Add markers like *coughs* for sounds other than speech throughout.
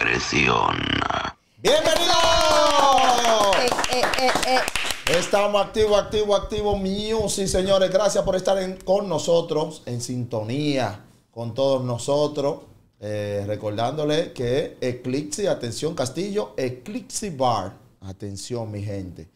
presión. Eh, eh, eh, Estamos activos, activo, activo, sí señores. Gracias por estar con nosotros, en sintonía con todos nosotros. recordándole que Eclipse, atención Castillo, Eclipse Bar. Atención, mi gente.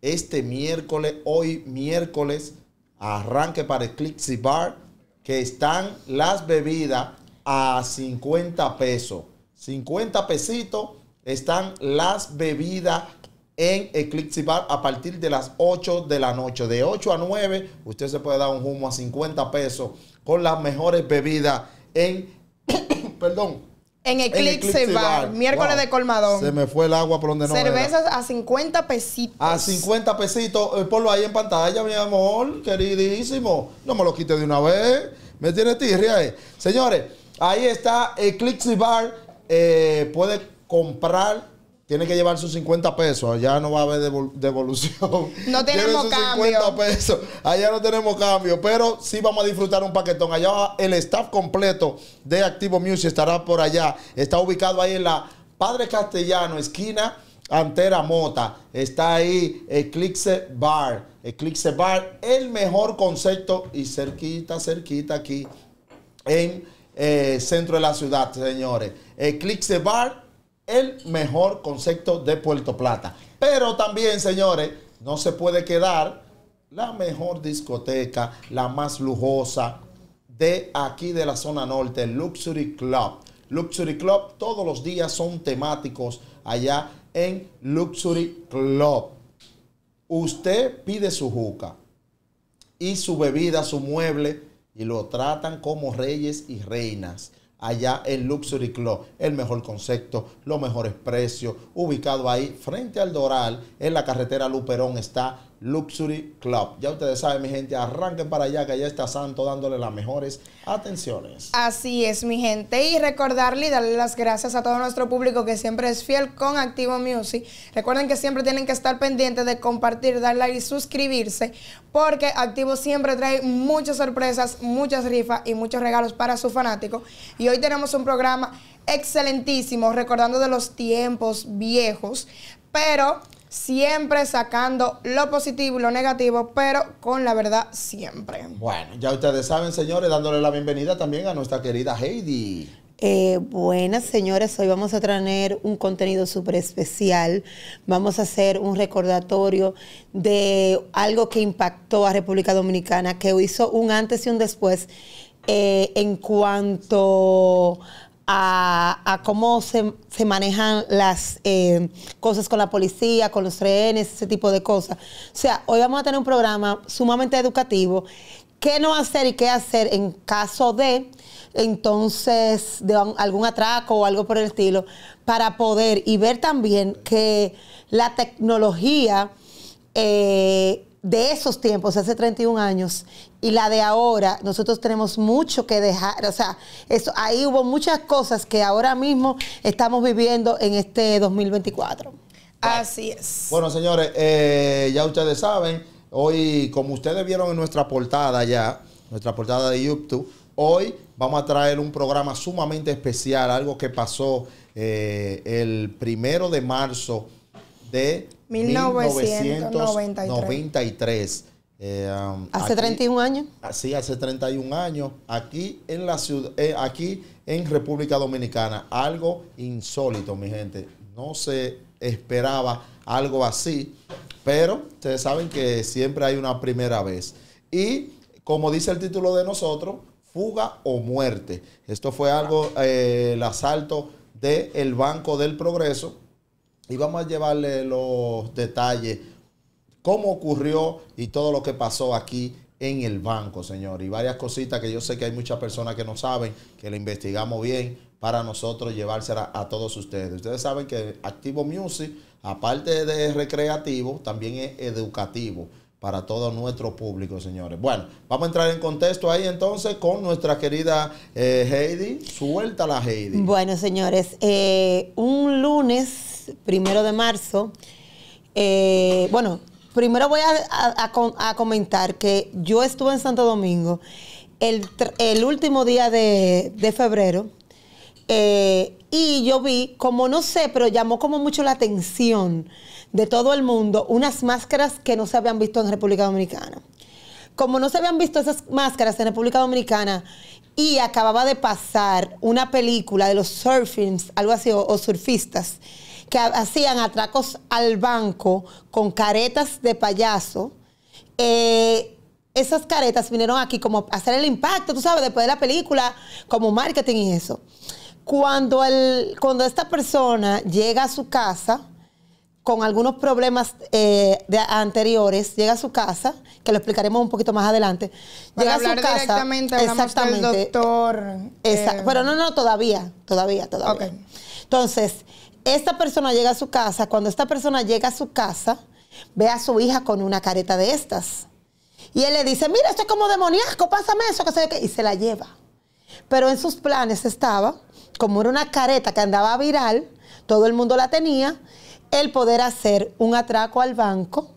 Este miércoles, hoy miércoles, arranque para Eclipse Bar, que están las bebidas a 50 pesos. 50 pesitos están las bebidas en Eclipse Bar a partir de las 8 de la noche. De 8 a 9, usted se puede dar un humo a 50 pesos con las mejores bebidas en. *coughs* perdón. En Eclipse, Bar, miércoles de colmadón. Se me fue el agua por donde no Cervezas a 50 pesitos. A 50 pesitos. Eh, ponlo ahí en pantalla, mi amor, queridísimo. No me lo quite de una vez. Me tiene tirria ahí. Eh. Señores, ahí está Eclipse Bar eh, puede comprar tiene que llevar sus 50 pesos. Allá no va a haber devolución. No *laughs* tenemos cambio. Allá no tenemos cambio. Pero sí vamos a disfrutar un paquetón. Allá el staff completo de Activo Music estará por allá. Está ubicado ahí en la Padre Castellano, esquina Antera Mota. Está ahí Eclipse Bar. Eclipse Bar, el mejor concepto. Y cerquita, cerquita aquí en eh, centro de la ciudad, señores. Eclipse Bar, el mejor concepto de Puerto Plata. Pero también, señores, no se puede quedar la mejor discoteca, la más lujosa de aquí de la zona norte, Luxury Club. Luxury Club todos los días son temáticos allá en Luxury Club. Usted pide su juca y su bebida, su mueble y lo tratan como reyes y reinas. Allá en Luxury Club, el mejor concepto, los mejores precios, ubicado ahí frente al Doral, en la carretera Luperón está Luxury Club. Ya ustedes saben, mi gente, arranquen para allá que ya está Santo dándole las mejores atenciones. Así es, mi gente. Y recordarle y darle las gracias a todo nuestro público que siempre es fiel con Activo Music. Recuerden que siempre tienen que estar pendientes de compartir, dar like y suscribirse porque Activo siempre trae muchas sorpresas, muchas rifas y muchos regalos para sus fanáticos. Y hoy tenemos un programa excelentísimo, recordando de los tiempos viejos, pero siempre sacando lo positivo y lo negativo, pero con la verdad siempre. Bueno, ya ustedes saben, señores, dándole la bienvenida también a nuestra querida Heidi. Eh, buenas señores, hoy vamos a traer un contenido súper especial. Vamos a hacer un recordatorio de algo que impactó a República Dominicana, que hizo un antes y un después eh, en cuanto a, cómo se, se, manejan las eh, cosas con la policía, con los trenes, ese tipo de cosas. O sea, hoy vamos a tener un programa sumamente educativo. ¿Qué no hacer y qué hacer en caso de, entonces, de algún atraco o algo por el estilo, para poder y ver también que la tecnología... Eh, de esos tiempos, hace 31 años, y la de ahora, nosotros tenemos mucho que dejar. O sea, eso, ahí hubo muchas cosas que ahora mismo estamos viviendo en este 2024. Así es. Bueno, señores, eh, ya ustedes saben, hoy, como ustedes vieron en nuestra portada ya, nuestra portada de YouTube, hoy vamos a traer un programa sumamente especial, algo que pasó eh, el primero de marzo de 1993. Eh, um, hace 31 años. Ah, sí, hace 31 años. Aquí en la ciudad, eh, aquí en República Dominicana, algo insólito, mi gente. No se esperaba algo así, pero ustedes saben que siempre hay una primera vez. Y como dice el título de nosotros, fuga o muerte. Esto fue algo, eh, el asalto del Banco del Progreso, y vamos a llevarle los detalles, cómo ocurrió y todo lo que pasó aquí en el banco, señor. Y varias cositas que yo sé que hay muchas personas que no saben, que le investigamos bien para nosotros llevársela a todos ustedes. Ustedes saben que Activo Music, aparte de recreativo, también es educativo para todo nuestro público, señores. Bueno, vamos a entrar en contexto ahí entonces con nuestra querida eh, Heidi Heidi. Suéltala, Heidi. Bueno, señores, eh, un lunes primero de marzo, eh, bueno, primero voy a, comentar que yo estuve en Santo Domingo el, último día de, febrero eh, y yo vi, como no sé, pero llamó como mucho la atención de todo el mundo, unas máscaras que no se habían visto en República Dominicana. Como no se habían visto esas máscaras en República Dominicana y acababa de pasar una película de los surfings, algo así, o surfistas, que hacían atracos al banco con caretas de payaso. Eh, esas caretas vinieron aquí como a hacer el impacto, tú sabes, después de la película, como marketing y eso. Cuando, el, cuando esta persona llega a su casa con algunos problemas eh, de, anteriores, llega a su casa, que lo explicaremos un poquito más adelante. llega a su casa. exactamente. doctor. Esa, pero eh. no, no, todavía, todavía, todavía. Okay. Entonces, esta persona llega a su casa, cuando esta persona llega a su casa, ve a su hija con una careta de estas. Y él le dice, mira, esto es como demoníaco, pásame eso, que sé qué, y se la lleva. Pero en sus planes estaba, como era una careta que andaba viral, todo el mundo la tenía, el poder hacer un atraco al banco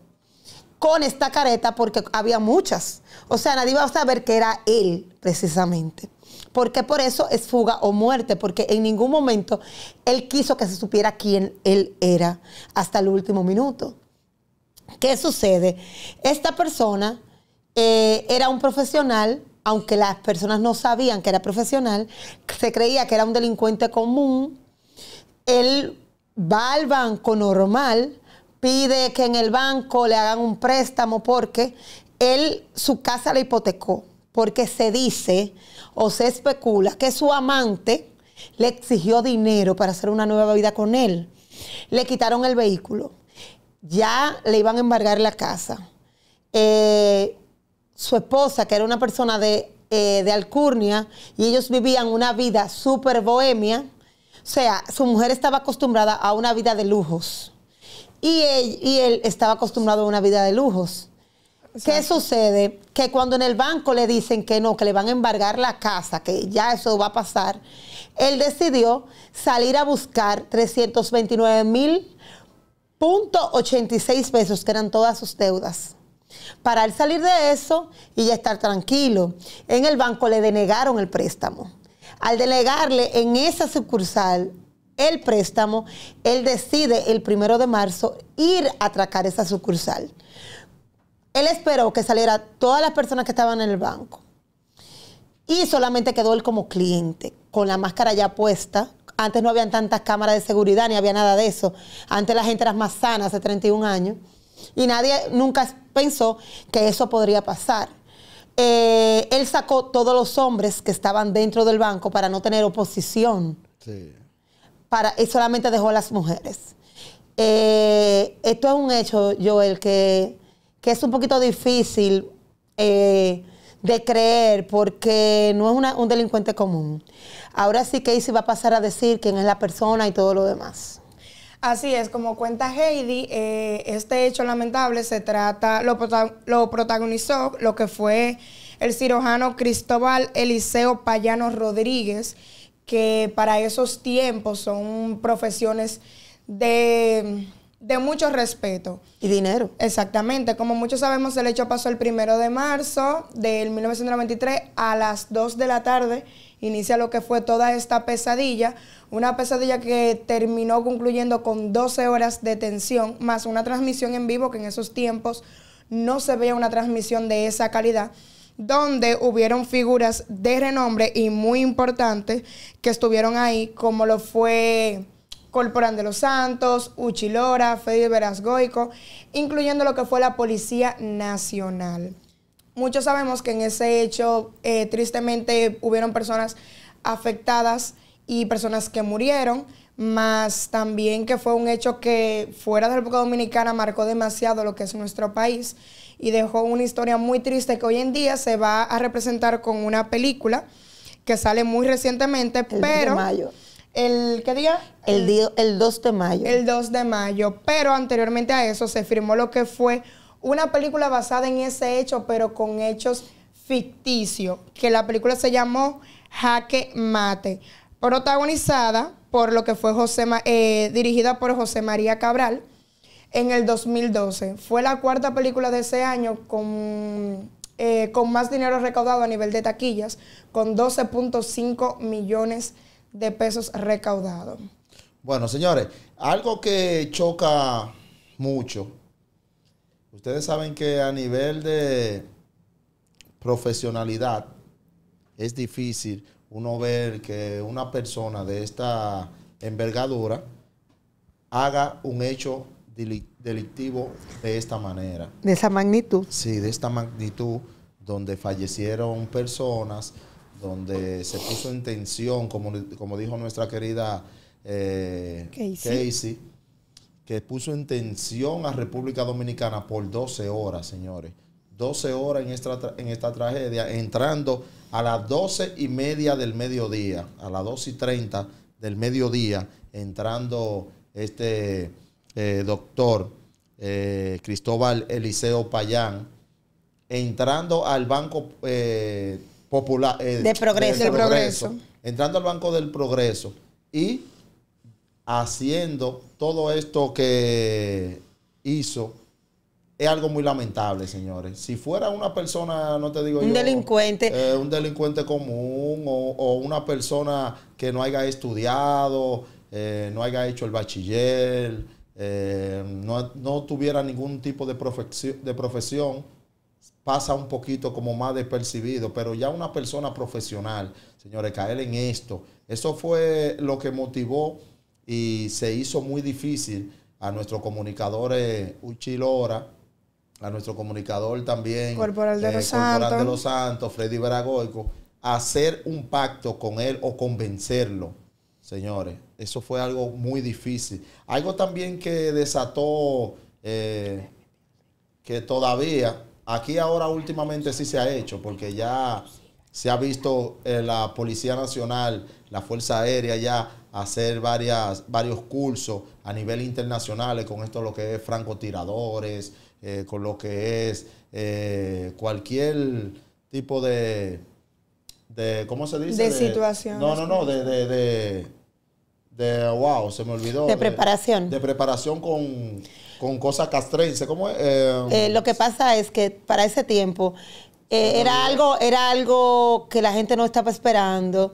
con esta careta porque había muchas. O sea, nadie iba a saber que era él, precisamente. Porque por eso es fuga o muerte, porque en ningún momento él quiso que se supiera quién él era hasta el último minuto. ¿Qué sucede? Esta persona eh, era un profesional, aunque las personas no sabían que era profesional, se creía que era un delincuente común. Él va al banco normal, pide que en el banco le hagan un préstamo porque él su casa la hipotecó, porque se dice o se especula que su amante le exigió dinero para hacer una nueva vida con él. Le quitaron el vehículo. Ya le iban a embargar la casa. Eh, su esposa, que era una persona eh, de, Alcurnia, y ellos vivían una vida súper bohemia. O sea, su mujer estaba acostumbrada a una vida de lujos. y él estaba acostumbrado a una vida de lujos. ¿Qué sucede? Que cuando en el banco le dicen que no, que le van a embargar la casa, que ya eso va a pasar, él decidió salir a buscar 329 mil 86 pesos, que eran todas sus deudas. Para él salir de eso y ya estar tranquilo, en el banco le denegaron el préstamo. Al denegarle en esa sucursal el préstamo, él decide el primero de marzo ir a atracar esa sucursal. Él esperó que saliera todas las personas que estaban en el banco. Y solamente quedó él como cliente, con la máscara ya puesta. Antes no habían tantas cámaras de seguridad, ni había nada de eso. Antes la gente era más sana, hace 31 años. Y nadie nunca pensó que eso podría pasar. Eh, él sacó todos los hombres que estaban dentro del banco para no tener oposición. Sí. Para, y solamente dejó a las mujeres. Eh, esto es un hecho, Joel, que que es un poquito difícil eh, de creer porque no es un delincuente común. Ahora sí Casey va a pasar a decir quién es la persona y todo lo demás. Así es, como cuenta Heidi, eh, este hecho lamentable se trata, lo, lo protagonizó lo que fue el cirujano Cristóbal Eliseo Payano Rodríguez, que para esos tiempos son profesiones de de mucho respeto. Y dinero. Exactamente. Como muchos sabemos, el hecho pasó el primero de marzo del 1993 a las 2 de la tarde. Inicia lo que fue toda esta pesadilla. Una pesadilla que terminó concluyendo con 12 horas de tensión, más una transmisión en vivo, que en esos tiempos no se veía una transmisión de esa calidad donde hubieron figuras de renombre y muy importantes que estuvieron ahí, como lo fue Corporán de los Santos, Uchilora, Fede Verasgoico, incluyendo lo que fue la Policía Nacional. Muchos sabemos que en ese hecho, eh, tristemente, hubieron personas afectadas y personas que murieron, más también que fue un hecho que fuera de la República Dominicana marcó demasiado lo que es nuestro país y dejó una historia muy triste que hoy en día se va a representar con una película que sale muy recientemente, pero... ¿El qué día? El, el 2 de mayo. El 2 de mayo. Pero anteriormente a eso se firmó lo que fue una película basada en ese hecho, pero con hechos ficticios, que la película se llamó Jaque Mate, protagonizada por lo que fue José, eh, dirigida por José María Cabral en el 2012. Fue la cuarta película de ese año con, eh, con más dinero recaudado a nivel de taquillas, con 12.5 millones de de pesos recaudados. Bueno, señores, algo que choca mucho. Ustedes saben que a nivel de profesionalidad es difícil uno ver que una persona de esta envergadura haga un hecho delictivo de esta manera. De esa magnitud. Sí, de esta magnitud, donde fallecieron personas, donde se puso en tensión, como, como dijo nuestra querida eh, Casey. que puso en tensión a República Dominicana por 12 horas, señores. 12 horas en esta, en esta tragedia, entrando a las 12 y media del mediodía, a las 12 y 30 del mediodía, entrando este eh, doctor eh, Cristóbal Eliseo Payán, entrando al Banco popular, eh, de progreso. progreso, entrando al Banco del Progreso y haciendo todo esto que hizo es algo muy lamentable, señores. Si fuera una persona, no te digo un yo, delincuente. Eh, un delincuente común o, una persona que no haya estudiado, eh, no haya hecho el bachiller, no, no, tuviera ningún tipo de de profesión pasa un poquito como más despercibido, pero ya una persona profesional, señores, caer en esto, eso fue lo que motivó y se hizo muy difícil a nuestro comunicador eh, Uchilora, a nuestro comunicador también, Corporal de, eh, los, Corporal Santos. de los Santos, Freddy Veragoico, hacer un pacto con él o convencerlo, señores. Eso fue algo muy difícil. Algo también que desató, eh, que todavía Aquí ahora últimamente sí se ha hecho, porque ya se ha visto eh, la Policía Nacional, la Fuerza Aérea ya hacer varias, varios cursos a nivel internacional con esto lo que es francotiradores, eh, con lo que es eh, cualquier tipo de, de, ¿cómo se dice? De, situación. No, no, no, de, de, wow, se me olvidó. De preparación. De, preparación con... Con cosas castrense, ¿cómo es? Eh, eh, lo que pasa es que para ese tiempo eh, era, algo, era algo que la gente no estaba esperando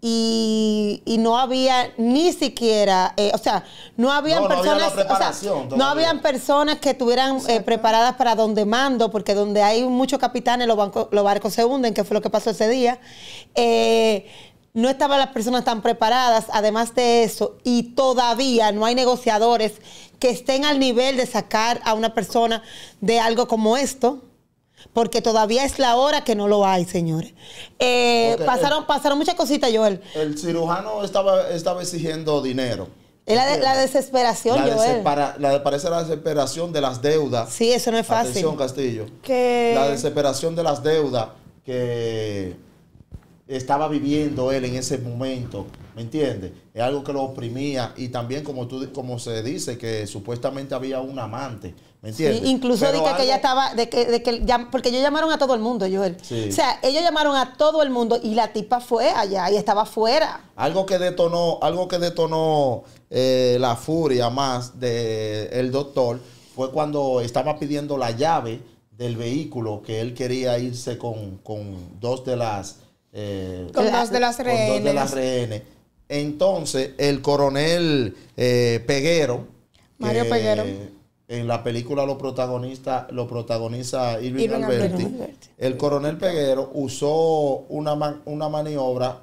y, no había ni siquiera, o sea, no habían personas, no habían personas que estuvieran preparadas para donde mando, porque donde hay muchos capitanes los, los barcos se hunden, que fue lo que pasó ese día no estaban las personas tan preparadas, además de eso, y todavía no hay negociadores que estén al nivel de sacar a una persona de algo como esto, porque todavía es la hora que no lo hay, señores. Eh, pasaron, pasaron muchas cositas, Joel. El cirujano estaba, estaba exigiendo dinero. Es la, desesperación, la Joel. parece la desesperación de las deudas. Sí, eso no es fácil. Atención, Castillo. La desesperación de las deudas que estaba viviendo él en ese momento, ¿me entiendes? Es algo que lo oprimía y también como tú como se dice que supuestamente había un amante, ¿me entiendes? incluso dije que, ella estaba de que, porque ellos llamaron a todo el mundo, Joel. O sea, ellos llamaron a todo el mundo y la tipa fue allá y estaba fuera. Algo que detonó, algo que detonó eh, la furia más de el doctor fue cuando estaba pidiendo la llave del vehículo que él quería irse con, con dos de las eh, eh, con dos de las rehenes. Entonces, el coronel eh, Peguero. Mario Peguero. En la película lo, lo protagoniza Irving, Alberti. El coronel Peguero usó una, una maniobra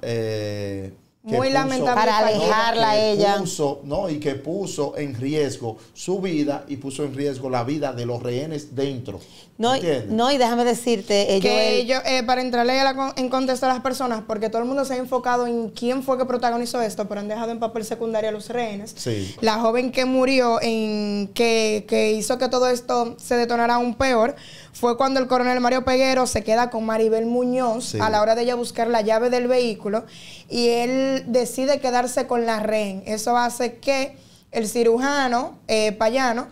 muy lamentable. Para alejarla a ella. no, y que puso en riesgo su vida y puso en riesgo la vida de los rehenes dentro. No, y déjame decirte, eh, que eh, para entrarle en contexto a las personas, porque todo el mundo se ha enfocado en quién fue que protagonizó esto, pero han dejado en papel secundario a los rehenes. La joven que murió, en que, que hizo que todo esto se detonara aún peor, fue cuando el coronel Mario Peguero se queda con Maribel Muñoz a la hora de ella buscar la llave del vehículo y él decide quedarse con la rehén. Eso hace que el cirujano eh, payano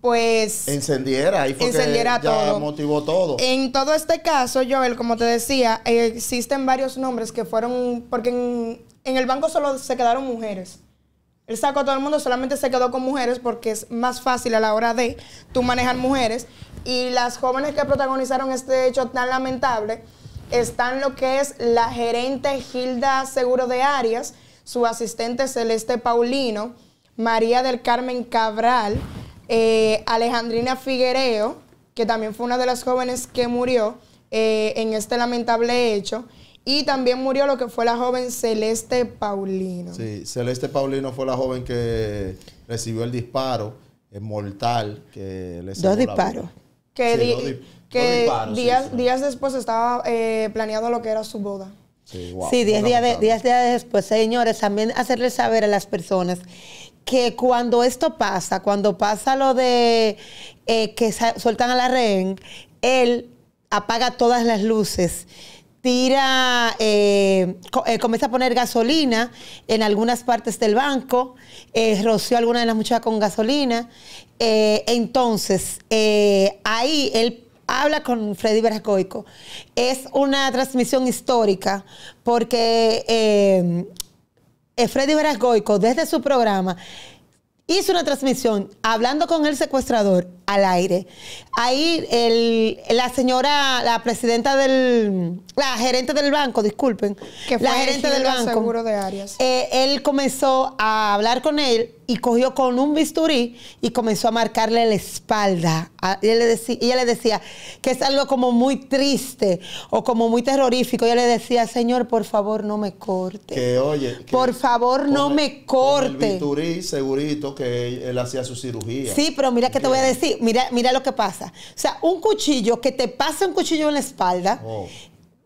pues encendiera y fue encendiera que todo. motivó todo. En todo este caso, Joel, como te decía, existen varios nombres que fueron porque en, en el banco solo se quedaron mujeres. El saco a todo el mundo, solamente se quedó con mujeres porque es más fácil a la hora de tú manejar mujeres. Y las jóvenes que protagonizaron este hecho tan lamentable están lo que es la gerente Gilda Seguro de Arias, su asistente Celeste Paulino, María del Carmen Cabral, eh, Alejandrina Figuereo, que también fue una de las jóvenes que murió eh, en este lamentable hecho. Y también murió lo que fue la joven Celeste Paulino. Sí, Celeste Paulino fue la joven que recibió el disparo eh, mortal que le Dos disparos que, días, después estaba eh, planeado lo que era su boda. Sí, 10 días, días después. Señores, también hacerles saber a las personas que cuando esto pasa, cuando pasa lo de eh, que sueltan a la rehén, él apaga todas las luces tira, eh, comienza a poner gasolina en algunas partes del banco, roció alguna de las muchachas con gasolina, eh, entonces, eh, ahí él habla con Freddy Berjacoico. Es una transmisión histórica porque eh, Freddy Berjacoico, desde su programa, hizo una transmisión hablando con el secuestrador al aire. Ahí el, la señora, la presidenta del, la gerente del banco, disculpen, que fue la gerente del banco, seguro de Arias. Eh, él comenzó a hablar con él y cogió con un bisturí y comenzó a marcarle la espalda. y, ella le decía que es algo como muy triste o como muy terrorífico. ella le decía, Señor, por favor no me corte. Que oye. por favor no me corte. Con el bisturí segurito que él, él hacía su cirugía. Sí, pero mira que te voy a decir mira, mira lo que pasa. O sea, un cuchillo, que te pasa un cuchillo en la espalda, oh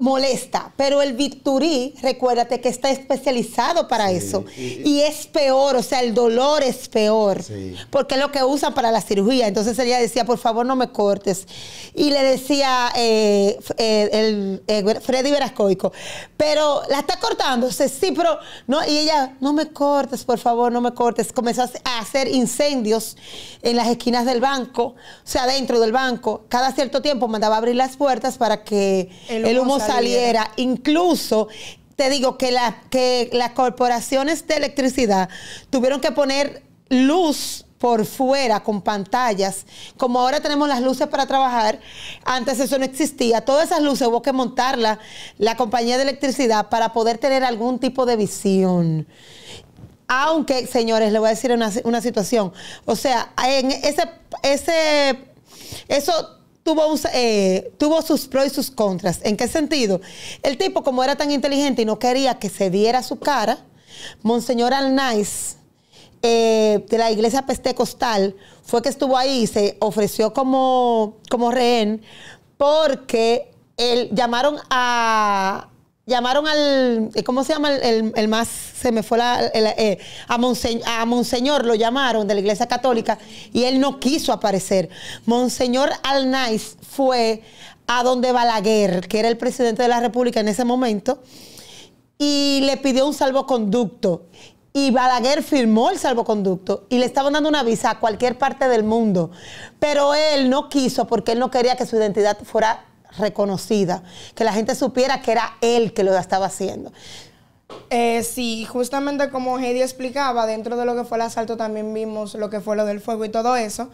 molesta, pero el Victorí, recuérdate que está especializado para eso. Y, es peor, o sea, el dolor es peor, porque es lo que usan para la cirugía. Entonces ella decía, por favor, no me cortes. Y le decía eh, eh, el, eh, Freddy Verascoico, pero la está cortando. sí, pero no. Y ella, no me cortes, por favor, no me cortes. Comenzó a hacer incendios en las esquinas del banco, o sea, dentro del banco. Cada cierto tiempo mandaba a abrir las puertas para que el humo, el saliera. Incluso te digo que, la, que las corporaciones de electricidad tuvieron que poner luz por fuera con pantallas, como ahora tenemos las luces para trabajar, antes eso no existía. Todas esas luces hubo que montarla la compañía de electricidad para poder tener algún tipo de visión. Aunque, señores, le voy a decir una, una situación. O sea, en ese, ese, eso eh, tuvo, sus pros y sus contras. ¿En qué sentido? El tipo, como era tan inteligente y no quería que se diera su cara, Monseñor Alnais, eh, de la iglesia Pestecostal, fue que estuvo ahí y se ofreció como, como rehén porque él, llamaron a, llamaron al, eh, ¿cómo se llama? El, más, se me fue la, eh, a, Monseñor, a, Monseñor, lo llamaron de la Iglesia Católica y él no quiso aparecer. Monseñor Alnais fue a donde Balaguer, que era el presidente de la República en ese momento, y le pidió un salvoconducto. Y Balaguer firmó el salvoconducto y le estaban dando una visa a cualquier parte del mundo. Pero él no quiso porque él no quería que su identidad fuera reconocida, que la gente supiera que era él que lo estaba haciendo. Eh, sí, justamente como Heidi explicaba, dentro de lo que fue el asalto también vimos lo que fue lo del fuego y todo eso.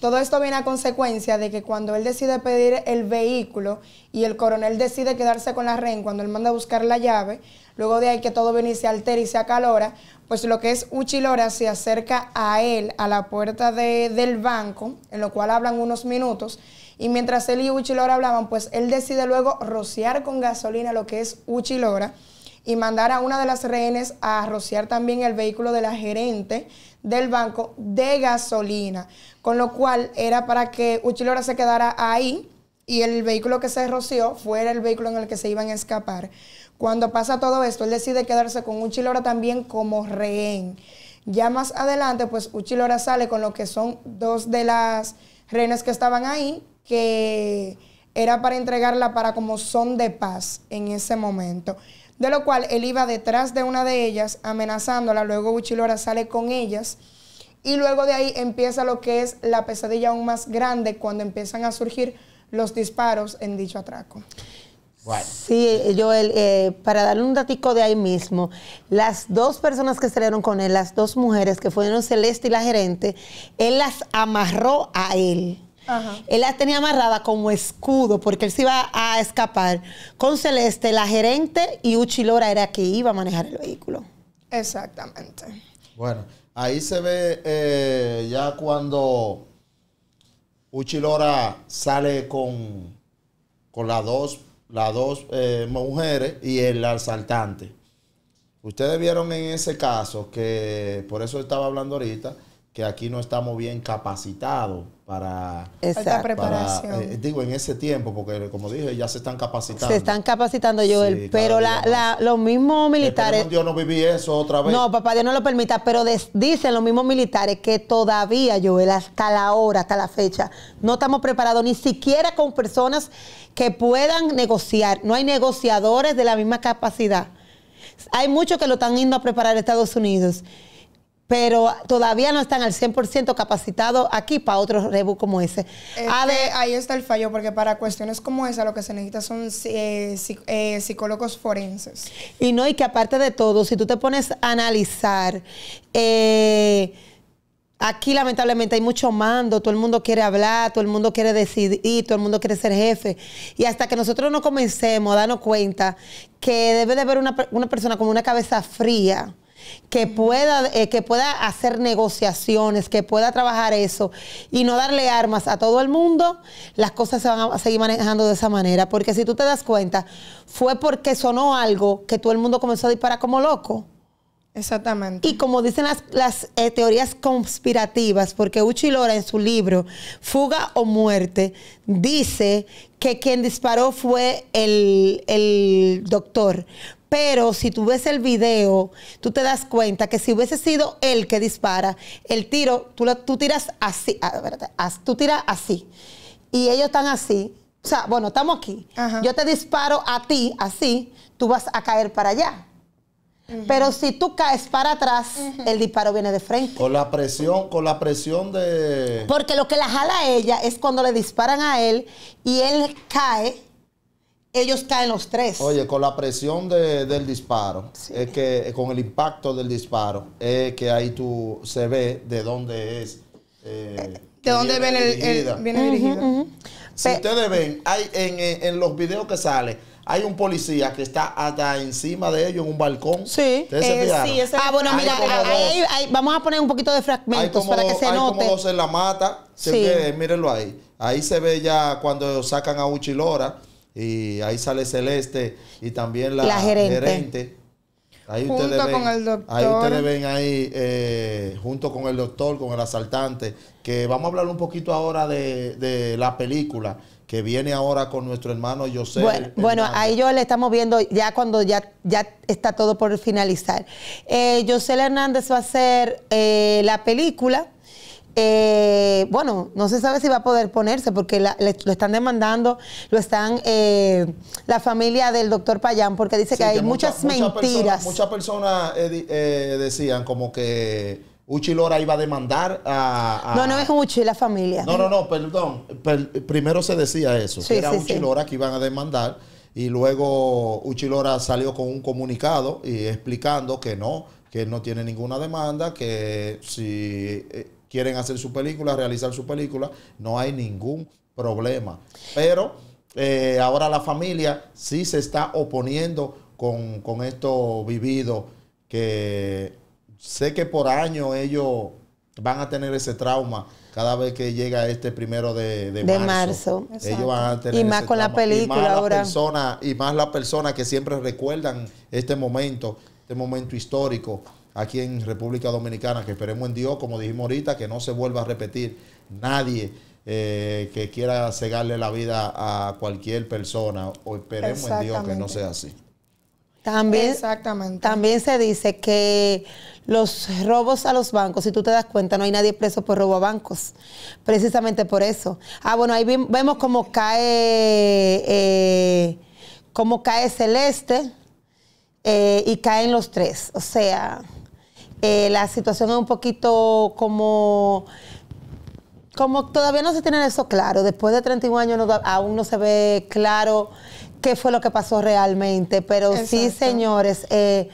Todo esto viene a consecuencia de que cuando él decide pedir el vehículo y el coronel decide quedarse con la reina cuando él manda a buscar la llave, luego de ahí que todo viene y se altera y se acalora, pues lo que es Uchilora se acerca a él, a la puerta del banco, en lo cual hablan unos minutos, y mientras él y Uchilora hablaban, pues él decide luego rociar con gasolina lo que es Uchilora y mandar a una de las rehenes a rociar también el vehículo de la gerente del banco de gasolina, con lo cual era para que Uchilora se quedara ahí y el vehículo que se roció fuera el vehículo en el que se iban a escapar. Cuando pasa todo esto, él decide quedarse con Uchilora también como rehén. Ya más adelante, pues Uchilora sale con lo que son dos de las rehenes que estaban ahí, que era para entregarla para como son de paz en ese momento. De lo cual él iba detrás de una de ellas amenazándola, luego Uchilora sale con ellas y luego de ahí empieza lo que es la pesadilla aún más grande cuando empiezan a surgir los disparos en dicho atraco. Sí, Joel, eh, para darle un datico de ahí mismo, las dos personas que salieron con él, las dos mujeres que fueron Celeste y la gerente, él las amarró a él. Él la tenía amarrada como escudo porque él se iba a escapar. Con Celeste, la gerente y Uchilora era que iba a manejar el vehículo. Exactamente. Bueno, ahí se ve eh, ya cuando Uchilora sale con, con las dos, las dos eh, mujeres y el asaltante. Ustedes vieron en ese caso que, por eso estaba hablando ahorita, que aquí no estamos bien capacitados para... esta preparación. Eh, digo, en ese tiempo, porque como dije, ya se están capacitando. Se están capacitando, Joel, pero los mismos militares... yo no viví eso otra vez. No, papá Dios no lo permita, pero dicen los mismos militares que todavía, Joel, hasta la hora, hasta la fecha, no estamos preparados ni siquiera con personas que puedan negociar. No hay negociadores de la misma capacidad. Hay muchos que lo están yendo a preparar a Estados Unidos pero todavía no están al 100% capacitados aquí para otro rebus como ese. ahí está el fallo, porque para cuestiones como esa lo que se necesita son eh, eh, psicólogos forenses. Y no, y que aparte de todo, si tú te pones a analizar, eh, aquí lamentablemente hay mucho mando, todo el mundo quiere hablar, todo el mundo quiere decidir, todo el mundo quiere ser jefe. Y hasta que nosotros no comencemos a darnos cuenta que debe de haber una, una persona con una cabeza fría, que pueda, eh, que pueda hacer negociaciones, que pueda trabajar eso y no darle armas a todo el mundo, las cosas se van a seguir manejando de esa manera. Porque si tú te das cuenta, fue porque sonó algo que todo el mundo comenzó a disparar como loco. Exactamente. Y como dicen las, eh, teorías conspirativas, porque Uchi Lora en su libro Fuga o Muerte dice que quien disparó fue el, el doctor, pero si tú ves el video, tú te das cuenta que si hubiese sido él que dispara, el tiro, tú, tú tiras así, tú tiras así. Y ellos están así. O sea, bueno, estamos aquí. Yo te disparo a ti, así, tú vas a caer para allá. Pero si tú caes para atrás, el disparo viene de frente. Con la presión, con la presión de... Porque lo que la jala a ella es cuando le disparan a él y él cae ellos caen los tres. Oye, con la presión del disparo, es que eh, con el impacto del disparo, es que ahí tú se ve de dónde es. Eh, de dónde viene, El, viene dirigido. Si ustedes ven, hay eh, en, los videos que sale, hay un policía que está hasta encima de ellos en un balcón. Sí. ah, bueno, mira, hay, vamos a poner un poquito de fragmentos para que se note. Como dos en la mata. Sí. mírenlo ahí. Ahí se ve ya cuando sacan a Uchilora y ahí sale Celeste y también la, gerente. Ahí junto ustedes ven, con el doctor. Ahí ustedes ven ahí, eh, junto con el doctor, con el asaltante, que vamos a hablar un poquito ahora de, de la película que viene ahora con nuestro hermano José. Bueno, bueno, ahí yo le estamos viendo ya cuando ya, ya está todo por finalizar. Eh, José Hernández va a hacer eh, la película eh, bueno, no se sabe si va a poder ponerse porque lo están demandando, lo están eh, la familia del doctor Payán, porque dice que hay muchas, mentiras. Muchas personas eh, eh, decían como que Uchilora iba a demandar a, No, no es Uchi, la familia. No, no, no, perdón. primero se decía eso, que era Uchilora que iban a demandar y luego Uchilora salió con un comunicado y explicando que no, que no tiene ninguna demanda, que si quieren hacer su película, realizar su película, no hay ningún problema. Pero eh, ahora la familia sí se está oponiendo con, esto vivido, que sé que por año ellos van a tener ese trauma cada vez que llega este primero de, de, marzo. Ellos van a tener y más con la película y más ahora. La persona, y más las personas que siempre recuerdan este momento, este momento histórico aquí en República Dominicana, que esperemos en Dios, como dijimos ahorita, que no se vuelva a repetir nadie eh, que quiera cegarle la vida a cualquier persona. O esperemos en Dios que no sea así. También, Exactamente. también se dice que los robos a los bancos, si tú te das cuenta, no hay nadie preso por robo a bancos, precisamente por eso. Ah, bueno, ahí vemos cómo cae, eh, cómo cae Celeste eh, y caen los tres, o sea... Eh, la situación es un poquito como como todavía no se tiene eso claro, después de 31 años aún no se ve claro qué fue lo que pasó realmente, pero sí, señores, eh,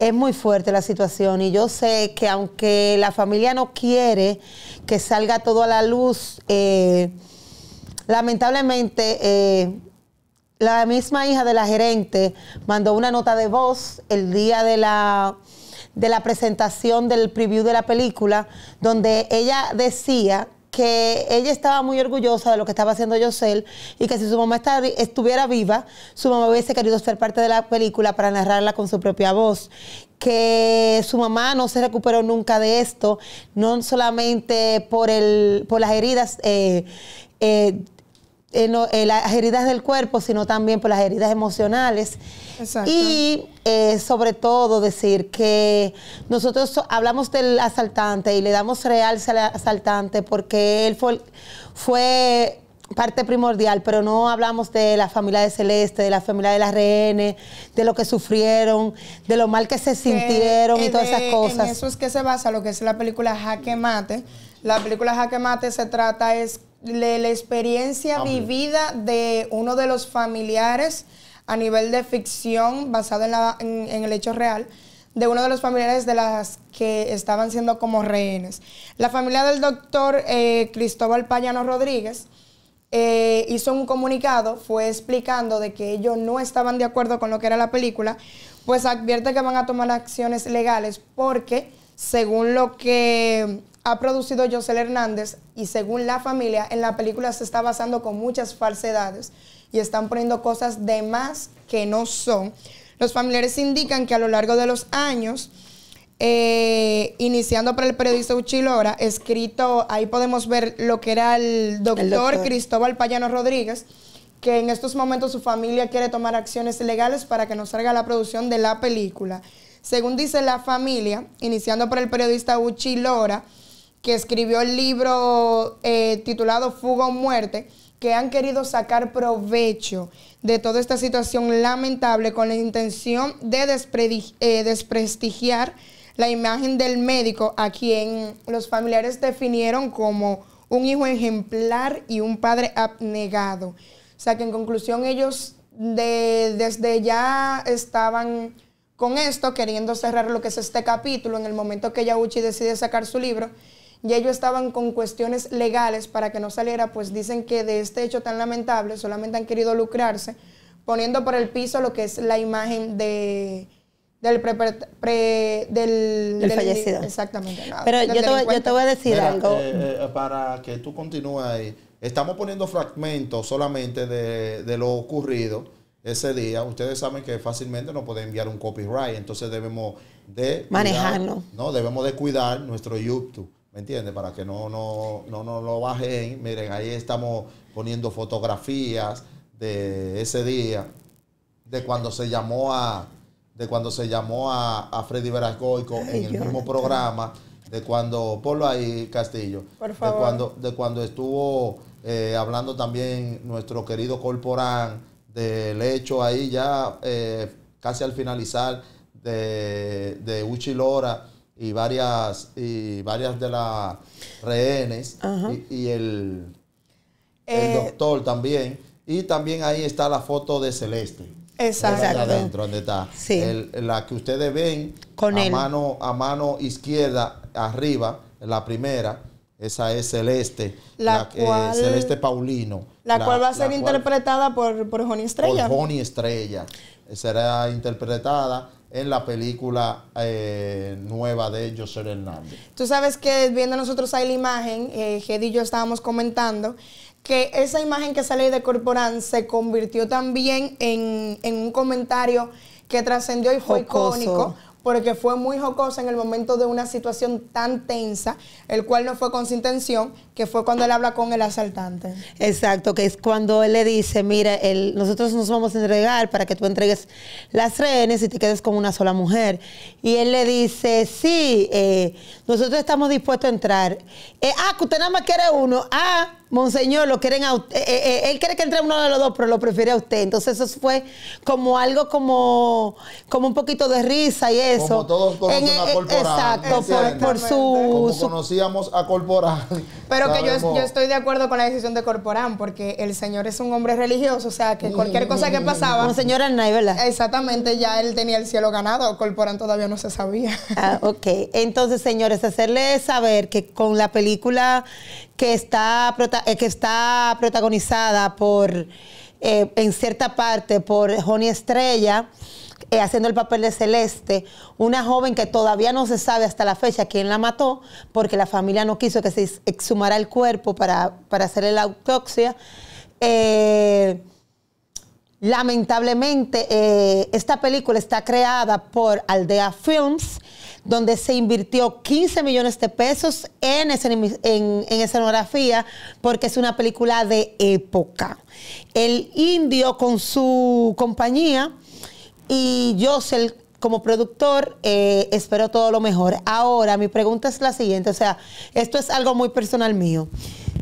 es muy fuerte la situación y yo sé que aunque la familia no quiere que salga todo a la luz, eh, lamentablemente... la misma hija de la gerente mandó una nota de voz el día de la de la presentación del preview de la película, donde ella decía que ella estaba muy orgullosa de lo que estaba haciendo Yosel y que si su mamá estuviera viva, su mamá hubiese querido ser parte de la película para narrarla con su propia voz. Que su mamá no se recuperó nunca de esto, no solamente por, el, por las heridas eh, eh en eh, eh, las heridas del cuerpo, sino también por las heridas emocionales. Y eh, sobre todo decir que nosotros hablamos del asaltante y le damos realce al asaltante porque él fue, fue parte primordial, pero no hablamos de la familia de Celeste, de la familia de las rehenes, de lo que sufrieron, de lo mal que se sintieron y todas esas e, cosas. En eso es que se basa lo que es la película Jaque Mate. La película Jaque Mate se trata es la experiencia vivida de uno de los familiares a nivel de ficción basado en, la, en, el hecho real de uno de los familiares de las que estaban siendo como rehenes. La familia del doctor eh, Cristóbal Payano Rodríguez eh, hizo un comunicado, fue explicando de que ellos no estaban de acuerdo con lo que era la película, pues advierte que van a tomar acciones legales porque, según lo que ha producido José Hernández y según la familia, en la película se está basando con muchas falsedades y están poniendo cosas de más que no son. Los familiares indican que a lo largo de los años, eh, iniciando por el periodista Uchilora, escrito, ahí podemos ver lo que era el doctor, Cristóbal Payano Rodríguez, que en estos momentos su familia quiere tomar acciones legales para que no salga la producción de la película. Según dice la familia, iniciando por el periodista Uchilora, que escribió el libro eh, titulado Fuga o Muerte, que han querido sacar provecho de toda esta situación lamentable con la intención de eh, desprestigiar la imagen del médico a quien los familiares definieron como un hijo ejemplar y un padre abnegado. O sea que en conclusión ellos desde ya estaban con esto, queriendo cerrar lo que es este capítulo en el momento que Yauchi decide sacar su libro y ellos estaban con cuestiones legales para que no saliera, pues dicen que de este hecho tan lamentable solamente han querido lucrarse poniendo por el piso lo que es la imagen de del, del, fallecido. Exactamente. Pero yo te, voy, te, voy a decir algo. Eh, eh, para que tú continúes ahí, estamos poniendo fragmentos solamente de, lo ocurrido ese día, ustedes saben que fácilmente no puede enviar un copyright, entonces debemos de manejarlo. no, debemos de cuidar nuestro YouTube. ¿Me entiendes? Para que no no, no, lo bajen. Miren, ahí estamos poniendo fotografías de ese día, de cuando se llamó a, de cuando se llamó a, Freddy Verascoico en el mismo programa, de cuando, ponlo ahí, Castillo, de cuando, de cuando estuvo eh, hablando también nuestro querido Corporán del hecho ahí ya eh, casi al finalizar de, de Uchi Lora y varias, y varias de las rehenes y, el, eh, doctor también. Y también ahí está la foto de Celeste. Exacto. adentro, donde está. la que ustedes ven Con a, Mano, a mano izquierda, arriba, la primera, esa es Celeste. La, eh, Celeste Paulino. La, cual va a ser interpretada por, por Johnny Estrella. Por Johnny Estrella. Será interpretada en la película eh, nueva de José Hernández. Tú sabes que viendo nosotros ahí la imagen, eh, y yo estábamos comentando que esa imagen que sale de Corporán se convirtió también en, un comentario que trascendió y fue icónico porque fue muy jocosa en el momento de una situación tan tensa, el cual no fue con su intención, que fue cuando él habla con el asaltante. Exacto, que es cuando él le dice, mira, nosotros nos vamos a entregar para que tú entregues las rehenes y te quedes con una sola mujer. Y él le dice, sí, eh, nosotros estamos dispuestos a entrar. Eh, ah, que usted nada más quiere uno. Ah, Monseñor, lo quieren a eh, eh, eh, él quiere que entre uno de los dos, pero lo prefiere a usted. Entonces eso fue como algo como, como un poquito de risa y eso. Como todos conocen en, a e- Corporán Exacto, por, su... conocíamos a Corporán Pero que yo, estoy de acuerdo con la decisión de Corporán, porque el señor es un hombre religioso, o sea, que mm. cualquier cosa que pasaba... Monseñor Arnay, ¿verdad? Exactamente, ya él tenía el cielo ganado, Corporán todavía no se sabía. Ah, ok. Entonces, señores, hacerle saber que con la película que está protagonizada eh, que está protagonizada por, eh, en cierta parte, por Joni Estrella, eh, haciendo el papel de Celeste, una joven que todavía no se sabe hasta la fecha quién la mató, porque la familia no quiso que se exhumara el cuerpo para, para hacerle la autopsia. lamentablemente, esta película está creada por Aldea Films donde se invirtió 15 millones de pesos en, en, escenografía, porque es una película de época. El indio con su compañía y yo como productor eh, espero todo lo mejor. Ahora, mi pregunta es la siguiente, o sea, esto es algo muy personal mío.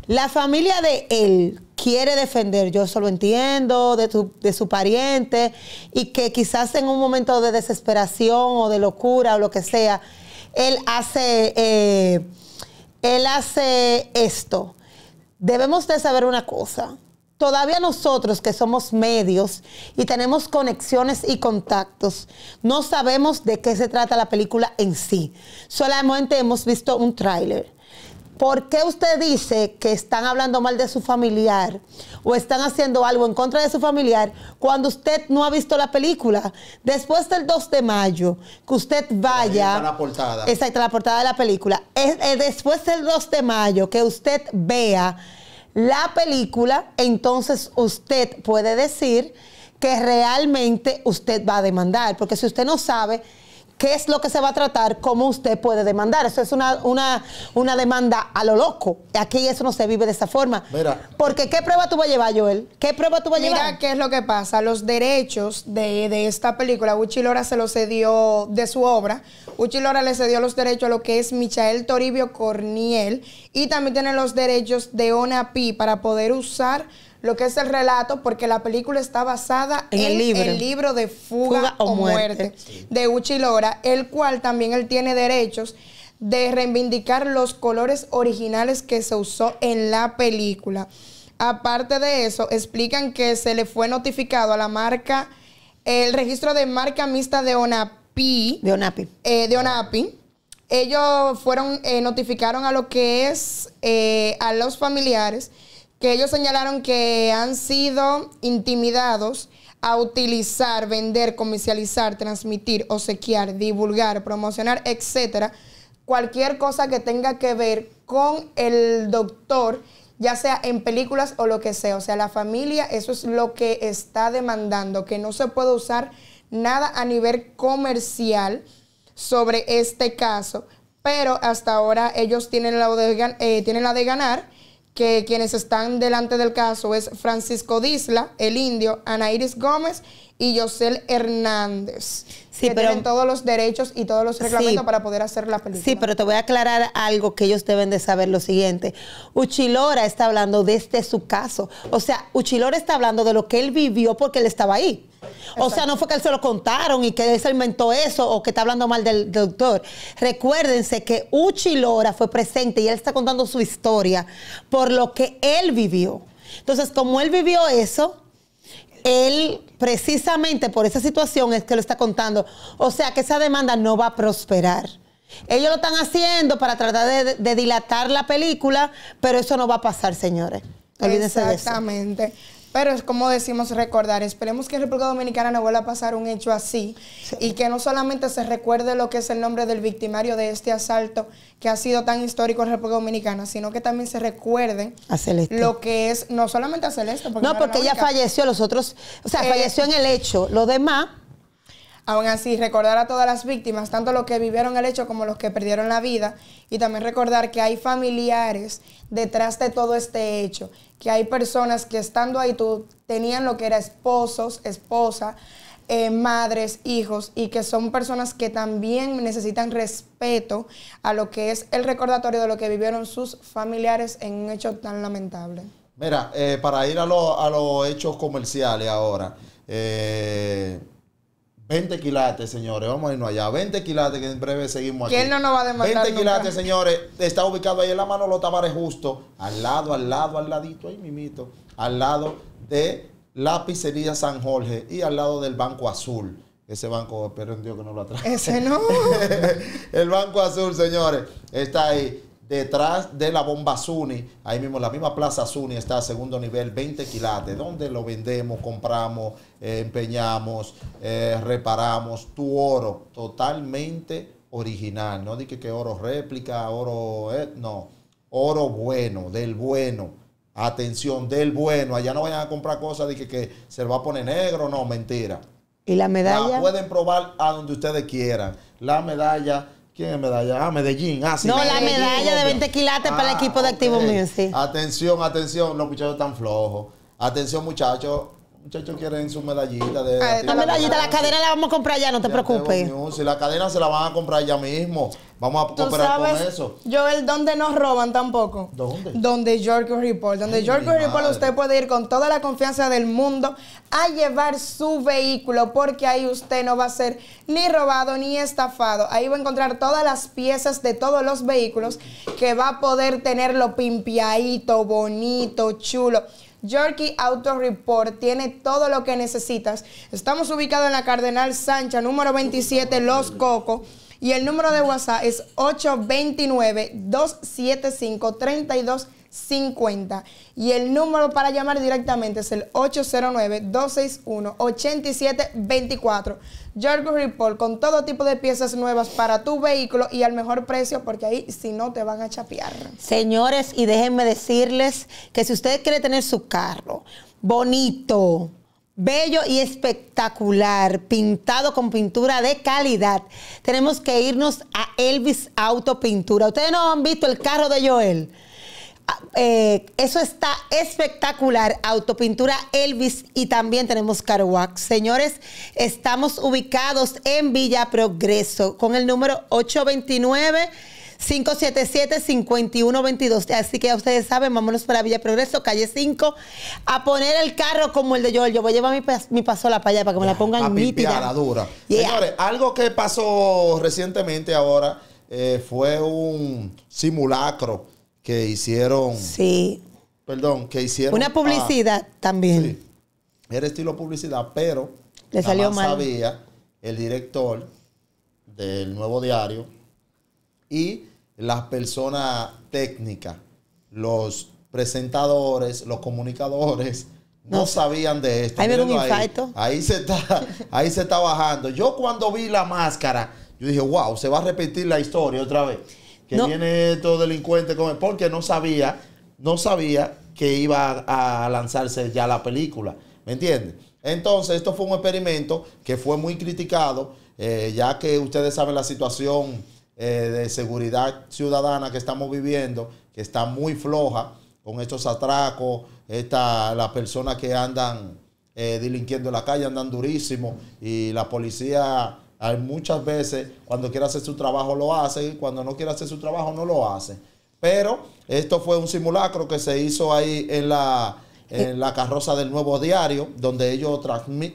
La familia de él, quiere defender, yo eso lo entiendo, de, su pariente, y que quizás en un momento de desesperación o de locura o lo que sea, él hace, eh, él hace esto. Debemos de saber una cosa. Todavía nosotros que somos medios y tenemos conexiones y contactos, no sabemos de qué se trata la película en sí. Solamente hemos visto un tráiler. ¿Por qué usted dice que están hablando mal de su familiar o están haciendo algo en contra de su familiar cuando usted no ha visto la película? Después del 2 de mayo, que usted vaya... Está la portada. Exacto, la portada de la película. después del 2 de mayo, que usted vea la película, entonces usted puede decir que realmente usted va a demandar. Porque si usted no sabe qué es lo que se va a tratar, cómo usted puede demandar. Eso es una, una, una demanda a lo loco. Aquí eso no se vive de esa forma. Mira. Porque ¿qué prueba tú vas a llevar, Joel? ¿Qué prueba tú vas a llevar? Mira qué es lo que pasa. Los derechos de, esta película, Uchi Lora se los cedió de su obra. Uchi Lora le cedió los derechos a lo que es Michael Toribio Corniel y también tiene los derechos de ONAPI para poder usar lo que es el relato, porque la película está basada en, el, libro. de Fuga, o, Muerte, de Uchi Lora, el cual también él tiene derechos de reivindicar los colores originales que se usó en la película. Aparte de eso, explican que se le fue notificado a la marca, el registro de marca mixta de ONAPI. De ONAPI. Eh, de ONAPI. Ellos fueron, eh, notificaron a lo que es, eh, a los familiares que ellos señalaron que han sido intimidados a utilizar, vender, comercializar, transmitir, obsequiar, divulgar, promocionar, etcétera, cualquier cosa que tenga que ver con el doctor, ya sea en películas o lo que sea. O sea, la familia, eso es lo que está demandando, que no se puede usar nada a nivel comercial sobre este caso, pero hasta ahora ellos tienen la de, eh, tienen la de ganar que quienes están delante del caso es Francisco Disla, el indio, Ana Iris Gómez y Yosel Hernández. Sí, que pero, tienen todos los derechos y todos los reglamentos para poder hacer la película. Sí, pero te voy a aclarar algo que ellos deben de saber lo siguiente. Uchilora está hablando desde este su caso. O sea, Uchilora está hablando de lo que él vivió porque él estaba ahí. O sea, no fue que él se lo contaron y que él se inventó eso o que está hablando mal del doctor. Recuérdense que Uchilora fue presente y él está contando su historia por lo que él vivió. Entonces, como él vivió eso, él precisamente por esa situación es que lo está contando. O sea que esa demanda no va a prosperar. Ellos lo están haciendo para tratar de, dilatar la película, pero eso no va a pasar, señores. Exactamente. Pero es como decimos recordar, esperemos que en República Dominicana no vuelva a pasar un hecho así y que no solamente se recuerde lo que es el nombre del victimario de este asalto que ha sido tan histórico en República Dominicana, sino que también se recuerde a lo que es, no solamente a Celeste. Porque no, porque ella falleció, los otros, o sea, eh, falleció en el hecho, los demás. Aún así, recordar a todas las víctimas, tanto los que vivieron el hecho como los que perdieron la vida, y también recordar que hay familiares detrás de todo este hecho, que hay personas que estando ahí tú tenían lo que era esposos, esposa, eh, madres, hijos, y que son personas que también necesitan respeto a lo que es el recordatorio de lo que vivieron sus familiares en un hecho tan lamentable. Mira, eh, para ir a, a los hechos comerciales ahora, eh, 20 quilates, señores, vamos a irnos allá. 20 quilates, que en breve seguimos aquí. ¿Quién no nos va a demandar? 20 quilates, señores, está ubicado ahí en la mano Los tabares Justo, al lado, al lado, al ladito, ahí mimito, al lado de la pizzería San Jorge y al lado del Banco Azul. Ese banco, perdón, Dios que no lo atrae. Ese no. *laughs* el Banco Azul, señores, está ahí detrás de la bomba Suni, ahí mismo la misma plaza Suni está a segundo nivel, 20 quilates, donde lo vendemos, compramos, eh, empeñamos, eh, reparamos, tu oro totalmente original, no dije que oro réplica, oro, eh, no, oro bueno, del bueno. Atención, del bueno, allá no vayan a comprar cosas de que, se lo va a poner negro, no, mentira. ¿Y la medalla? La pueden probar a donde ustedes quieran. La medalla ¿Quién es medalla? Ah, Medellín. Ah, no, la medalla de 20 quilates para el ah, equipo de Activo Music. Atención, atención, los muchachos están flojos. Atención, muchachos, Muchachos quieren su medallita de. Ah, la medallita, la cadena la vamos a comprar ya, no te preocupes. Si la cadena se la van a comprar ya mismo. Vamos a cooperar con eso. Joel, ¿dónde nos roban tampoco? ¿Dónde? Donde York Report. Donde York Report usted puede ir con toda la confianza del mundo a llevar su vehículo, porque ahí usted no va a ser ni robado ni estafado. Ahí va a encontrar todas las piezas de todos los vehículos que va a poder tenerlo pimpiadito, bonito, chulo. Jerky Auto Report tiene todo lo que necesitas. Estamos ubicados en la Cardenal Sancha, número 27, Los Cocos. Y el número de WhatsApp es 829 275 32 50. Y el número para llamar directamente es el 809-261-8724. George Report con todo tipo de piezas nuevas para tu vehículo y al mejor precio, porque ahí si no te van a chapear. Señores, y déjenme decirles que si usted quiere tener su carro bonito, bello y espectacular, pintado con pintura de calidad. Tenemos que irnos a Elvis Auto Pintura. Ustedes no han visto el carro de Joel. Ah, eh, eso está espectacular. Autopintura Elvis y también tenemos Carwax. Señores, estamos ubicados en Villa Progreso con el número 829. 577-5122. Así que ya ustedes saben, vámonos para Villa Progreso, calle 5, a poner el carro como el de George Yo voy a llevar mi, mi pasola para allá para que me la pongan a Señores, algo que pasó recientemente ahora eh, fue un simulacro que hicieron. Sí. Perdón, que hicieron. Una publicidad también. Sí, era estilo publicidad, pero. Le salió mal. Sabía el director del nuevo diario y las personas técnicas, los presentadores, los comunicadores. No, sabían de esto. ahí se está, ahí se está bajando. Yo cuando vi la máscara, yo dije, wow, se va a repetir la historia otra vez que viene todo delincuente con él, porque no sabía, no sabía que iba a, lanzarse ya la película. ¿Me entiendes? Entonces, esto fue un experimento que fue muy criticado, eh, ya que ustedes saben la situación eh, de seguridad ciudadana que estamos viviendo, que está muy floja con estos atracos, esta, las personas que andan eh, delinquiendo en la calle, andan durísimo y la policía hay muchas veces cuando quiere hacer su trabajo lo hace y cuando no quiere hacer su trabajo no lo hace. Pero esto fue un simulacro que se hizo ahí en la, carroza del Nuevo Diario, donde ellos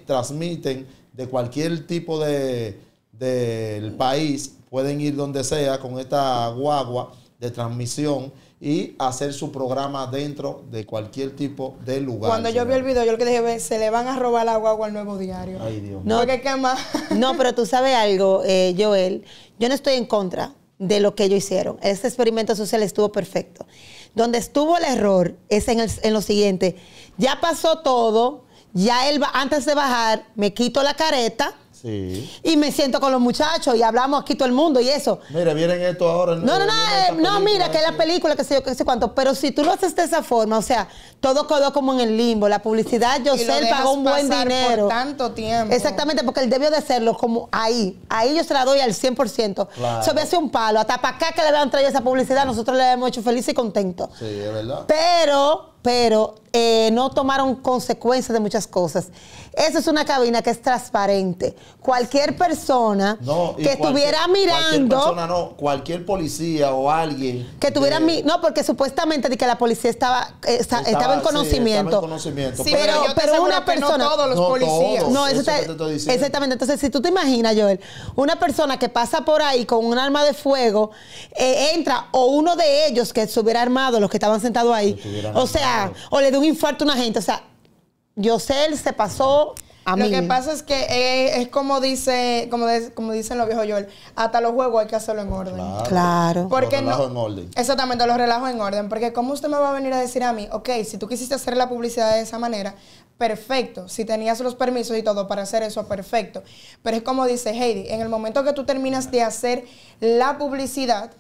transmiten de cualquier tipo del país, pueden ir donde sea con esta guagua de transmisión y hacer su programa dentro de cualquier tipo de lugar. Cuando yo vi el video, yo lo que dije, se le van a robar el agua al nuevo diario. Ay, Dios. No, que ¿qué *laughs* no pero tú sabes algo, eh, Joel, yo no estoy en contra de lo que ellos hicieron. Este experimento social estuvo perfecto. Donde estuvo el error es en, el, en lo siguiente, ya pasó todo, ya él antes de bajar me quito la careta, y me siento con los muchachos y hablamos aquí todo el mundo y eso. Mira, vienen esto ahora. No, no, no, eh, no, mira, que es la película, que sé yo, que sé cuánto. Pero si tú lo haces de esa forma, o sea, todo quedó como en el limbo. La publicidad, yo sé, él pagó un buen dinero. tanto tiempo. Exactamente, porque él debió de hacerlo como ahí. Ahí yo se la doy al 100%. Se me hace un palo. Hasta para acá que le habían traído esa publicidad, nosotros le hemos hecho feliz y contento. Sí, es verdad. Pero, pero, eh, no tomaron consecuencias de muchas cosas. Esa es una cabina que es transparente. Cualquier persona que estuviera mirando. Cualquier persona no, cualquier policía o alguien. Que tuviera. no, porque supuestamente de que la policía estaba, estaba, en conocimiento. Sí, pero una persona. No todos los policías. no, eso, te estoy diciendo. Exactamente. Entonces, si tú te imaginas, Joel, una persona que pasa por ahí con un arma de fuego, eh, entra o uno de ellos que hubiera armado, los que estaban sentados ahí, o sea, o le da un infarto a una gente, o sea, Yosel se pasó a mí. Lo que pasa es que eh, es, como dice, como, como dicen los viejos Joel, hasta los juegos hay que hacerlo en orden. Claro. Porque los no, en orden. Exactamente, los relajo en orden. Porque ¿cómo usted me va a venir a decir a mí, ok, si tú quisiste hacer la publicidad de esa manera, perfecto. Si tenías los permisos y todo para hacer eso, perfecto. Pero es como dice Heidi, en el momento que tú terminas de hacer la publicidad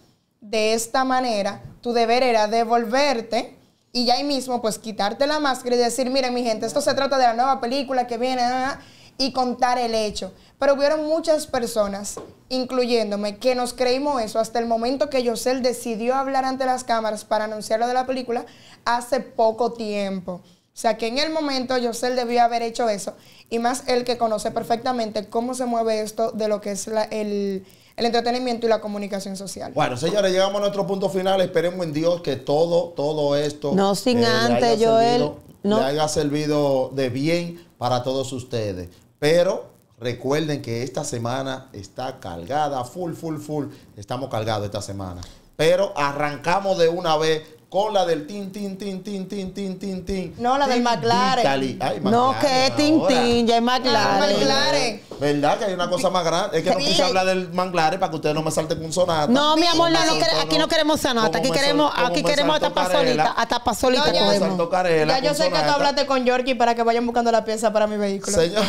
de esta manera, tu deber era devolverte y ya ahí mismo pues quitarte la máscara y decir, miren mi gente, esto se trata de la nueva película que viene ah, ah, y contar el hecho. Pero hubieron muchas personas, incluyéndome, que nos creímos eso hasta el momento que Yosel decidió hablar ante las cámaras para anunciar lo de la película hace poco tiempo. O sea que en el momento Yosel debió haber hecho eso. Y más el que conoce perfectamente cómo se mueve esto de lo que es la, el el entretenimiento y la comunicación social. Bueno, señores, llegamos a nuestro punto final. Esperemos en Dios que todo, todo esto. No sin eh, antes, Joel. Le haya servido de bien para todos ustedes. Pero recuerden que esta semana está cargada, full, full, full. Estamos cargados esta semana. Pero arrancamos de una vez con la del tin, tin, tin, tin, tin, tin, tin, tin. No, la del McLaren. no, que es tin, tin, ya es McLaren. ¿Verdad? Que hay una cosa más grande. Es que no a hablar del McLaren para que ustedes no me salten con sonata. No, mi amor, no, aquí no queremos sonata. Aquí queremos, aquí queremos hasta pasolita. Hasta pasolita cogemos. Ya yo sé que tú hablaste con Yorkie para que vayan buscando la pieza para mi vehículo. Señor,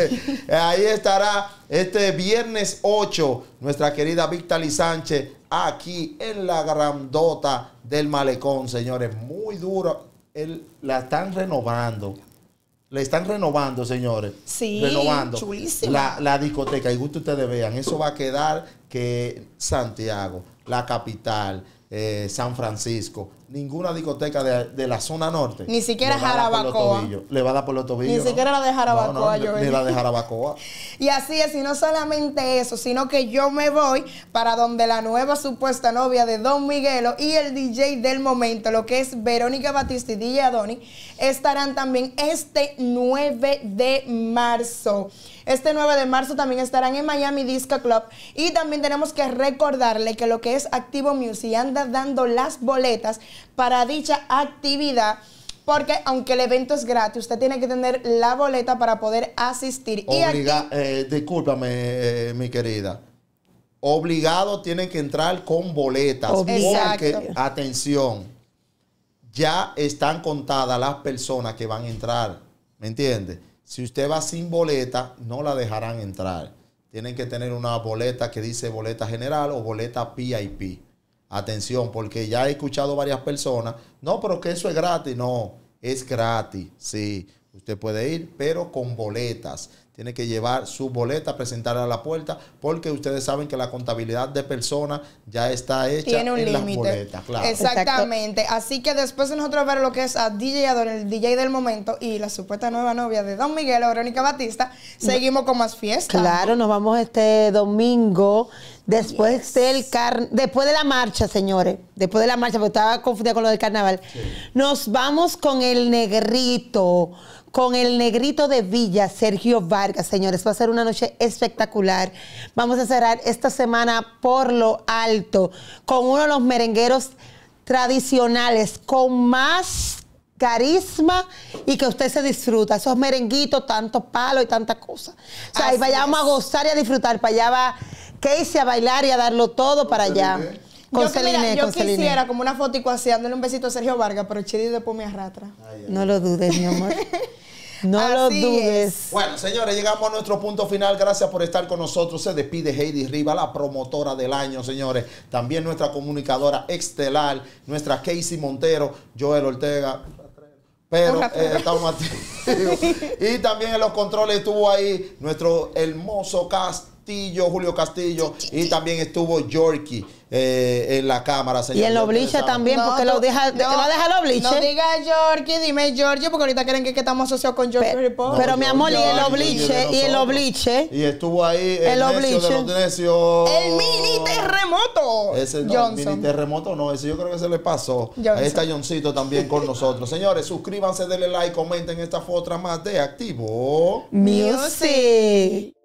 *laughs* ahí estará este viernes 8 nuestra querida Victali Sánchez aquí en la grandota del malecón, señores. Muy duro. la están renovando. la están renovando, señores. Sí, renovando la, discoteca. Y gusto ustedes vean, eso va a quedar que Santiago, la capital, eh, San Francisco, ninguna discoteca de, la zona norte. Ni siquiera Jarabacoa. Le va a dar por los tobillos. Ni siquiera la de Jarabacoa, la de Jarabacoa. *laughs* y así es, y no solamente eso, sino que yo me voy para donde la nueva supuesta novia de Don Miguelo y el DJ del momento, lo que es Verónica Batista y DJ Adoni, estarán también este 9 de marzo. Este 9 de marzo también estarán en Miami Disco Club. Y también tenemos que recordarle que lo que es Activo Music anda dando las boletas para dicha actividad. Porque aunque el evento es gratis, usted tiene que tener la boleta para poder asistir. Obliga eh, discúlpame, eh, mi querida. Obligado tienen que entrar con boletas. atención, ya están contadas las personas que van a entrar. ¿Me entiende? Si usted va sin boleta, no la dejarán entrar. Tienen que tener una boleta que dice boleta general o boleta PIP. Atención, porque ya he escuchado varias personas, no, pero que eso es gratis. No, es gratis, sí. Usted puede ir, pero con boletas tiene que llevar su boleta, presentarla a la puerta, porque ustedes saben que la contabilidad de personas ya está hecha tiene un en las boletas, Exactamente. Así que después de nosotros ver lo que es a DJ Ador, el DJ del momento, y la supuesta nueva novia de Don Miguel, Verónica Batista, seguimos con más fiestas. Claro, nos vamos este domingo Después del car después de la marcha, señores, después de la marcha, porque estaba confundida con lo del carnaval, nos vamos con el negrito, con el negrito de Villa, Sergio Vargas, señores. Va a ser una noche espectacular. Vamos a cerrar esta semana por lo alto con uno de los merengueros tradicionales, con más carisma y que usted se disfruta. Esos merenguitos, tanto palo y tanta cosa. O sea, vayamos a gozar y a disfrutar. Para allá va Casey a bailar y a darlo todo para allá. Con yo, yo quisiera como una foto así, dándole un besito a Sergio Vargas, pero Chidi después me arrastra. no lo dudes, mi amor. *laughs* No lo dudes. Bueno, señores, llegamos a nuestro punto final. Gracias por estar con nosotros. Se despide Heidi Riva, la promotora del año, señores. También nuestra comunicadora estelar, nuestra Casey Montero, Joel Ortega. Pero eh, estamos *laughs* y también en los controles estuvo ahí nuestro hermoso cast Castillo, Julio Castillo, y también estuvo Yorkie eh, en la cámara. Señor. Y en los bliches también, porque lo deja, va a dejar los bliches. No diga Yorkie, dime Giorgio, porque ahorita creen que, estamos asociados con George. Pero, mi amor, y en los y en los Y estuvo ahí el, de El mini terremoto. Ese no, Johnson. mini terremoto no, ese yo creo que se le pasó. Johnson. Ahí está Johncito también con nosotros. Señores, suscríbanse, denle like, comenten esta foto más de Activo Music.